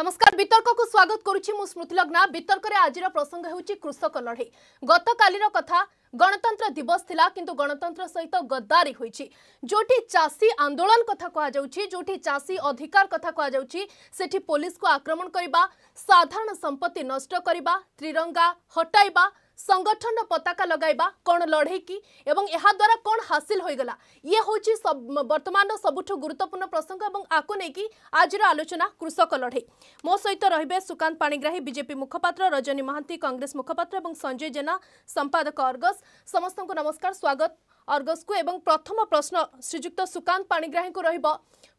নমস্কার বিতর্ককু স্বাগত করুছি মু স্মৃতি লগ্না বিতর্করে আজির প্রসঙ্গ হেউচি কৃষক লড়াই গতকালির কথা গণতন্ত্র দিবস লা কিন্তু গণতন্ত্র সহিত গদ্দারি হয়েছি যেটি চাষী আন্দোলন কথা কুযাচ্ছে যেটি চাষী অধিকার কথা কুযাচ্ছে সেটি পুলিশকে আক্রমণ করা সাধারণ সম্পত্তি নষ্ট করা ত্রিরঙ্গা হটাইবা सङ्गठन र पता एवं कढेकी द्वारा कोन हासिल इए हौ बर्त गुपू प्रसङ्ग आएको आजर आलोचना कृषक लडै मो सहित रहेछ बीजेपी पाखपत्र रजनी महान्त कङ्रेस मुखपत्र संजय जेना सम्पादक अर्गज समस्त नमस्कार स्वागत प्रथम प्रश्न श्री सुकान्त पाणिग्राही रहबो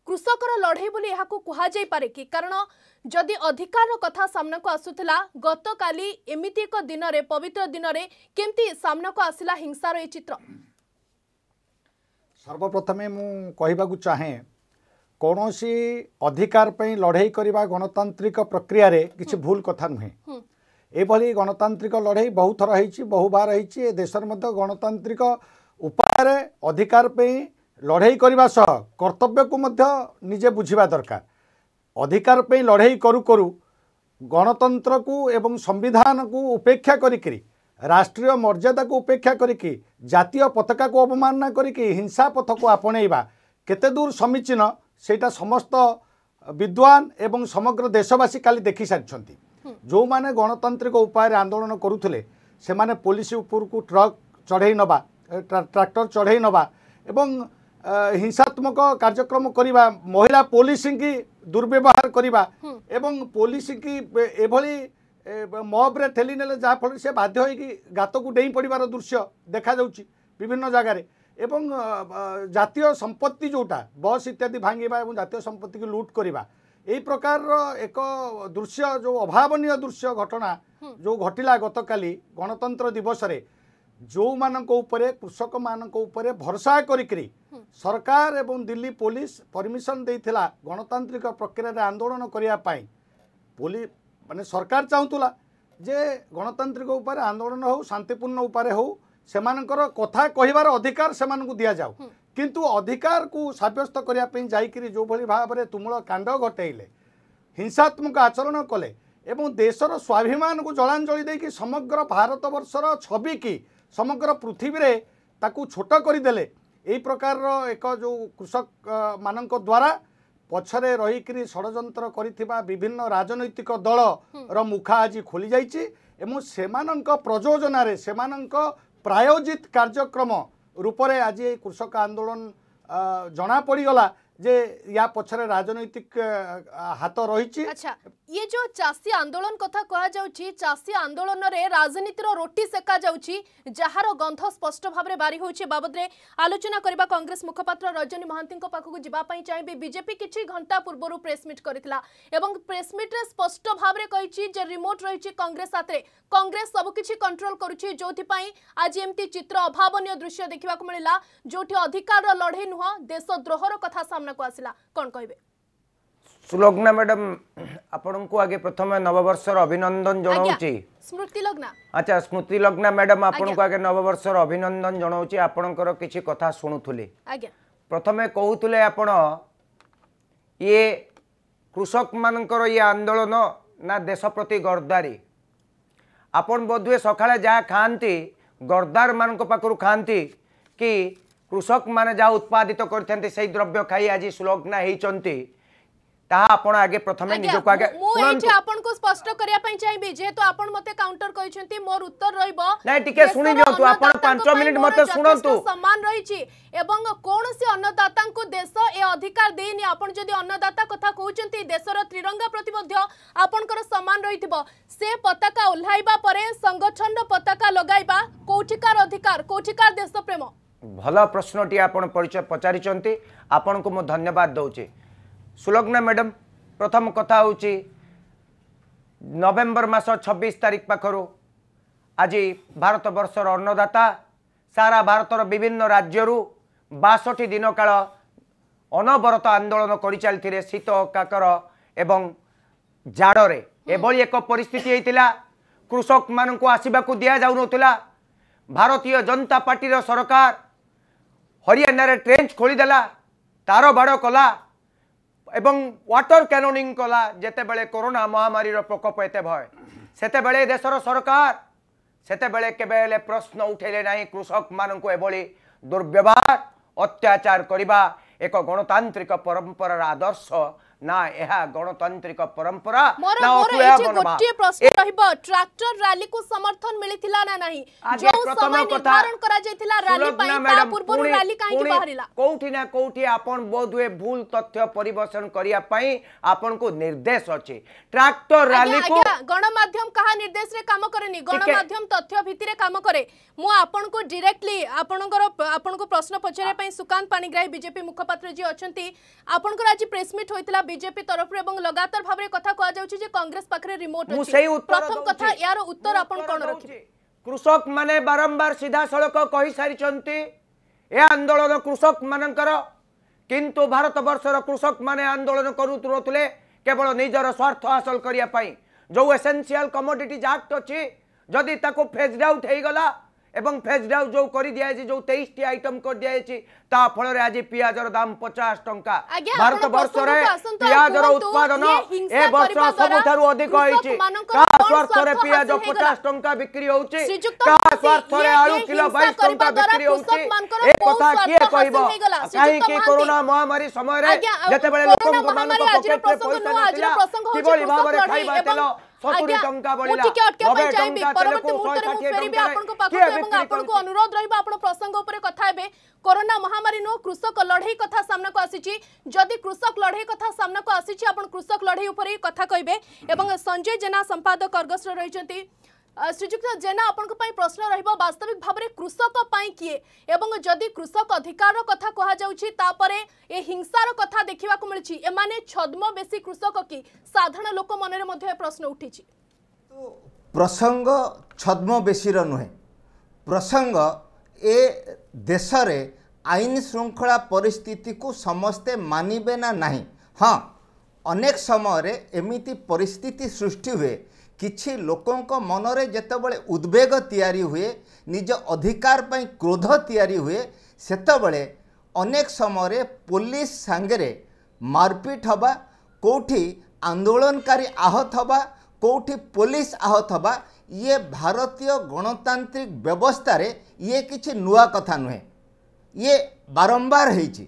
কৃষকর লড়াই বলে এখন কুহযাইপরে কি কারণ যদি অধিকার কথা সামনাকু আসুলা গতকালি এমিতি এক দিনরে পবিত্র দিনরে কেমতি সামনাকু আসিলা হিংসার এই চিত্র সর্বপ্রথমে মু কহিবাকু চাহে কোনসি অধিকার পই লড়াই করিবা গণতান্ত্রিক প্রক্রিয়ারে কিছু ভুল কথা নহে এইভাবে গণতান্ত্রিক লড়াই বহু থর হয়েছি বহুবার হয়েছি এ দেশের মধ্যে গণতান্ত্রিক উপায়ে অধিকার পই লড়াই করা সহ কর্তব্যকু নিজে বুঝবা দরকার অধিকার পাই লড়াই করু করু গণতন্ত্রকু এবং সংবিধানকু উপেক্ষা করিকি রাষ্ট্রীয় মর্যাদাকু উপেক্ষা করিকি জাতীয় পতাকাকু অবমাননা করিকি হিংসা পথকু আপনাইবা কেতে দূর সমীচীন সেইটা সমস্ত বিদ্বান এবং সমগ্র দেশবাসী কালি দেখি সারিছন্তি ଯେଉଁମାନେ ଗଣତାନ୍ତ୍ରିକ ଉପାୟରେ ଆନ୍ଦୋଳନ କରୁଥିଲେ ସେମାନେ ପୋଲିସ ଉପରକୁ ଟ୍ରକ୍ ଚଢ଼େଇ ନେବା ଟ୍ରାକ୍ଟର ଚଢ଼େଇ ନେବା ଏବଂ ହିଂସାତ୍ମକ କାର୍ଯ୍ୟକ୍ରମ କରିବା ମହିଳା ପୋଲିସକି ଦୁର୍ବ୍ୟବହାର କରିବା ଏବଂ ପୋଲିସକି ଏଭଳି ମବ୍ରେ ଠେଲି ନେଲେ ଯାହାଫଳରେ ସେ ବାଧ୍ୟ ହୋଇକି ଗାତକୁ ଡେଇଁ ପଡ଼ିବାର ଦୃଶ୍ୟ ଦେଖାଯାଉଛି ବିଭିନ୍ନ ଜାଗାରେ ଏବଂ ଜାତୀୟ ସମ୍ପତ୍ତି ଯେଉଁଟା ବସ୍ ଇତ୍ୟାଦି ଭାଙ୍ଗିବା ଏବଂ ଜାତୀୟ ସମ୍ପତ୍ତିକୁ ଲୁଟ୍ କରିବା ଏହି ପ୍ରକାରର ଏକ ଦୃଶ୍ୟ ଯେଉଁ ଅଭାବନୀୟ ଦୃଶ୍ୟ ଘଟଣା ଯେଉଁ ଘଟିଲା ଗତକାଲି ଗଣତନ୍ତ୍ର ଦିବସରେ ଯେଉଁମାନଙ୍କ ଉପରେ କୃଷକମାନଙ୍କ ଉପରେ ଭରସା କରିକିରି ସରକାର ଏବଂ ଦିଲ୍ଲୀ ପୋଲିସ ପରମିସନ ଦେଇଥିଲା ଗଣତାନ୍ତ୍ରିକ ପ୍ରକ୍ରିୟାରେ ଆନ୍ଦୋଳନ କରିବା ପାଇଁ ପୋଲି ମାନେ ସରକାର ଚାହୁଁଥିଲା ଯେ ଗଣତାନ୍ତ୍ରିକ ଉପାୟରେ ଆନ୍ଦୋଳନ ହେଉ ଶାନ୍ତିପୂର୍ଣ୍ଣ ଉପାୟରେ ହେଉ ସେମାନଙ୍କର କଥା କହିବାର ଅଧିକାର ସେମାନଙ୍କୁ ଦିଆଯାଉ କିନ୍ତୁ ଅଧିକାରକୁ ସାବ୍ୟସ୍ତ କରିବା ପାଇଁ ଯାଇକରି ଯେଉଁଭଳି ଭାବରେ ତୁମୂଳ କାଣ୍ଡ ଘଟେଇଲେ ହିଂସାତ୍ମକ ଆଚରଣ କଲେ ଏବଂ ଦେଶର ସ୍ୱାଭିମାନକୁ ଜଳାଞ୍ଜଳି ଦେଇକି ସମଗ୍ର ଭାରତବର୍ଷର ଛବିକି ସମଗ୍ର ପୃଥିବୀରେ ତାକୁ ଛୋଟ କରିଦେଲେ ଏଇ ପ୍ରକାରର ଏକ ଯେଉଁ କୃଷକମାନଙ୍କ ଦ୍ୱାରା ପଛରେ ରହିକରି ଷଡ଼ଯନ୍ତ୍ର କରିଥିବା ବିଭିନ୍ନ ରାଜନୈତିକ ଦଳର ମୁଖା ଆଜି ଖୋଲିଯାଇଛି ଏବଂ ସେମାନଙ୍କ ପ୍ରଯୋଜନାରେ ସେମାନଙ୍କ ପ୍ରାୟୋଜିତ କାର୍ଯ୍ୟକ୍ରମ ରୂପରେ ଆଜି ଏହି କୃଷକ ଆନ୍ଦୋଳନ ଜଣାପଡ଼ିଗଲା ଯେ ୟା ପଛରେ ରାଜନୈତିକ ହାତ ରହିଛି ଇଏ ଯେଉଁ ଚାଷୀ ଆନ୍ଦୋଳନ କଥା କୁହାଯାଉଛି ଚାଷୀ ଆନ୍ଦୋଳନରେ ରାଜନୀତିର ରୋଟି ସେକାଯାଉଛି ଯାହାର ଗନ୍ଧ ସ୍ପଷ୍ଟ ଭାବରେ ବାରି ହେଉଛି ବାବଦରେ ଆଲୋଚନା କରିବା କଂଗ୍ରେସ ମୁଖପାତ୍ର ରଜନୀ ମହାନ୍ତିଙ୍କ ପାଖକୁ ଯିବା ପାଇଁ ଚାହିଁବି ବିଜେପି କିଛି ଘଣ୍ଟା ପୂର୍ବରୁ ପ୍ରେସମିଟ୍ କରିଥିଲା ଏବଂ ପ୍ରେସମିଟ୍ରେ ସ୍ପଷ୍ଟ ଭାବରେ କହିଛି ଯେ ରିମୋଟ୍ ରହିଛି କଂଗ୍ରେସ ହାତରେ କଂଗ୍ରେସ ସବୁକିଛି କଣ୍ଟ୍ରୋଲ କରୁଛି ଯେଉଁଥିପାଇଁ ଆଜି ଏମିତି ଚିତ୍ର ଅଭାବନୀୟ ଦୃଶ୍ୟ ଦେଖିବାକୁ ମିଳିଲା ଯେଉଁଠି ଅଧିକାରର ଲଢ଼େଇ ନୁହଁ ଦେଶଦ୍ରୋହର କଥା ସାମ୍ନାକୁ ଆସିଲା କ'ଣ କହିବେ সুলগ্না ম্যাডাম আপনার আগে প্রথমে নববর্ষর অভিনন্দন জনাওছি স্মৃতি লগ্না আচ্ছা স্মৃতি লগ্না ম্যাডাম আপনার আগে নববর্ষর অভিনন্দন জনাওছি আপনার কিছু কথা শুণুলে প্রথমে কৌলে আপন ইয়ে কৃষক মানকর ইয়ে আন্দোলন না দেশ প্রতি গর্দারি আপন বোধহুয়ে সকালে যা খাঁতি গর্দার মানক পাখু খাঁতি কি কৃষক মানে যা উৎপাদিত করে সেই দ্রব্য খাই আজ সুলগ্না হয়েছেন ତାହା ଆପଣ ଆଗେ ପ୍ରଥମେ ନିଜକୁ ଆଗେ ମୁଁ ଏଇଠି ଆପଣଙ୍କୁ ସ୍ପଷ୍ଟ କରିବା ପାଇଁ ଚାହିଁବି ଯେହେତୁ ଆପଣ ମୋତେ କାଉଣ୍ଟର କହିଛନ୍ତି ମୋର ଉତ୍ତର ରହିବ ନାଇଁ ଟିକେ ଶୁଣି ଦିଅନ୍ତୁ ଆପଣ ପାଞ୍ଚ ମିନିଟ ମୋତେ ଶୁଣନ୍ତୁ ସମାନ ରହିଛି ଏବଂ କୌଣସି ଅନ୍ନଦାତାଙ୍କୁ ଦେଶ ଏ ଅଧିକାର ଦେଇନି ଆପଣ ଯଦି ଅନ୍ନଦାତା କଥା କହୁଛନ୍ତି ଦେଶର ତ୍ରିରଙ୍ଗା ପ୍ରତି ମଧ୍ୟ ଆପଣଙ୍କର ସମାନ ରହିଥିବ ସେ ପତାକା ଓହ୍ଲାଇବା ପରେ ସଂଗଠନ ପତାକା ଲଗାଇବା କୋଉଠିକାର ଅଧିକାର କୋଉଠିକାର ଦେଶ ପ୍ରେମ ଭଲ ପ୍ରଶ୍ନଟି ଆପଣ ପଚାରିଛନ୍ତି ଆପଣଙ୍କୁ ମୁଁ ଧନ୍ୟବାଦ ଦେଉଛି ସୁଲଗ୍ନା ମ୍ୟାଡ଼ାମ୍ ପ୍ରଥମ କଥା ହେଉଛି ନଭେମ୍ବର ମାସ ଛବିଶ ତାରିଖ ପାଖରୁ ଆଜି ଭାରତବର୍ଷର ଅନ୍ନଦାତା ସାରା ଭାରତର ବିଭିନ୍ନ ରାଜ୍ୟରୁ ବାଷଠି ଦିନ କାଳ ଅନବରତ ଆନ୍ଦୋଳନ କରିଚାଲିଥିଲେ ଶୀତ କାକର ଏବଂ ଜାଡ଼ରେ ଏଭଳି ଏକ ପରିସ୍ଥିତି ହୋଇଥିଲା କୃଷକମାନଙ୍କୁ ଆସିବାକୁ ଦିଆଯାଉନଥିଲା ଭାରତୀୟ ଜନତା ପାର୍ଟିର ସରକାର ହରିୟାଣାରେ ଟ୍ରେଞ୍ଚ ଖୋଳିଦେଲା ତାର ବାଡ଼ କଲା এবং ওয়াটর ক্যানোনিং কলা যেতবে করোনা মহামারীর প্রকোপ এতে ভয় সেতবে দেশের সরকার সেতবে কেবে হলে প্রশ্ন উঠাইলে না কৃষক মানুষ এভাবে দুর্ব্যবহার অত্যাচার করা এক গণতান্ত্রিক পরম্পরার আদর্শ ना एहा गणतांत्रिक परंपरा मोर मोर गोटिए प्रश्न रहिबो ट्रैक्टर रैली को समर्थन मिलिथिला ना नाही जो प्रथम निर्धारण करा जैथिला रैली पई ता पूर्व रैली काई के बाहरिला कोठी ना कोठी आपन बोधवे भूल तथ्य परिवर्तन करिया पई आपन को निर्देश अछि ट्रैक्टर रैली को गणमाध्यम कहा निर्देश रे काम करेनी गणमाध्यम तथ्य भितिरे काम करे मु आपन को डायरेक्टली आपन को आपन को प्रश्न पछरे पई सुकांत पानीग्राही बीजेपी मुखपत्र जी अछंती आपन को आज प्रेस मीट होइतला বিজেপি তরফর এবং লগাতার ভাবে কথা কুযাচ্ছে যে কংগ্রেস পাখে রিমোট প্রথম কথা ইয়ার উত্তর আপন কোণ রাখবে কৃষক মানে বারম্বার সিধাসলখ কহিসারিছন্তি এ আন্দোলন কৃষক মানকর কিন্তু ভারতবর্ষর কৃষক মানে আন্দোলন করুলে কেবল নিজের স্বার্থ হাসল করা যে এসেনসিয়াল কমোডিটি আক্ট অ যদি তাকে ফেজড আউট হয়ে গলা এবং ফেজডাউজ যো করি দিয়া জি যো 23 টি আইটেম কর দিয়া জি তা ফলরে আজি পিয়াজৰ দাম 50 টঙ্কা ভারত বৰ্ষৰে পিয়াজৰ উৎপাদন এ বছৰৰ সমতুল্য অধিক হৈছে কাৰ বৰ্ষৰে পিয়াজ 50 টঙ্কা বিক্ৰী হৈছে কাৰ বৰ্ষৰে আৰু কিলো বাইৰৰ বিক্ৰী হৈছে এ কথা কি ক'ব সায় কি কৰোনা মহামাৰী সময়ৰে যেতিয়া বলে লোকৰ মানক প্ৰসঙ্গ নহয় আজিৰ প্ৰসঙ্গ হৈছে ସତୁରି ଟଙ୍କା ବଳିଲା ନବେ ଟଙ୍କା ତେଲକୁ ଶହେ ଷାଠିଏ ଟଙ୍କାରେ କିଏ ବିକ୍ରି ଆପଣଙ୍କୁ ଅନୁରୋଧ ରହିବ ଆପଣ ପ୍ରସଙ୍ଗ ଉପରେ କଥା ହେବେ କରୋନା ମହାମାରୀ ନୁହଁ କୃଷକ ଲଢ଼େଇ କଥା ସାମ୍ନାକୁ ଆସିଛି ଯଦି କୃଷକ ଲଢ଼େଇ କଥା ସାମ୍ନାକୁ ଆସିଛି ଆପଣ କୃଷକ ଲଢ଼େଇ ଉପରେ କଥା କହିବେ ଏବଂ ସଞ୍ଜୟ ଜେନା ସମ୍ପାଦକ ଅର୍ଗସର ରହିଛନ୍ତି ଶ୍ରୀଯୁକ୍ତ ଜେନା ଆପଣଙ୍କ ପାଇଁ ପ୍ରଶ୍ନ ରହିବ ବାସ୍ତବିକ ଭାବରେ କୃଷକ ପାଇଁ କିଏ ଏବଂ ଯଦି କୃଷକ ଅଧିକାରର କଥା କୁହାଯାଉଛି ତାପରେ ଏ ହିଂସାର କଥା ଦେଖିବାକୁ ମିଳୁଛି ଏମାନେ ଛଦ୍ମ ବେଶୀ କୃଷକ କି ସାଧାରଣ ଲୋକ ମନରେ ମଧ୍ୟ ଏ ପ୍ରଶ୍ନ ଉଠିଛି ପ୍ରସଙ୍ଗ ଛଦ୍ମ ବେଶୀର ନୁହେଁ ପ୍ରସଙ୍ଗ ଏ ଦେଶରେ ଆଇନ ଶୃଙ୍ଖଳା ପରିସ୍ଥିତିକୁ ସମସ୍ତେ ମାନିବେ ନା ନାହିଁ ହଁ ଅନେକ ସମୟରେ ଏମିତି ପରିସ୍ଥିତି ସୃଷ୍ଟି ହୁଏ କିଛି ଲୋକଙ୍କ ମନରେ ଯେତେବେଳେ ଉଦ୍ବେଗ ତିଆରି ହୁଏ ନିଜ ଅଧିକାର ପାଇଁ କ୍ରୋଧ ତିଆରି ହୁଏ ସେତେବେଳେ ଅନେକ ସମୟରେ ପୋଲିସ ସାଙ୍ଗରେ ମାରପିଟ ହେବା କେଉଁଠି ଆନ୍ଦୋଳନକାରୀ ଆହତ ହେବା କେଉଁଠି ପୋଲିସ ଆହତ ହେବା ଇଏ ଭାରତୀୟ ଗଣତାନ୍ତ୍ରିକ ବ୍ୟବସ୍ଥାରେ ଇଏ କିଛି ନୂଆ କଥା ନୁହେଁ ଇଏ ବାରମ୍ବାର ହେଇଛି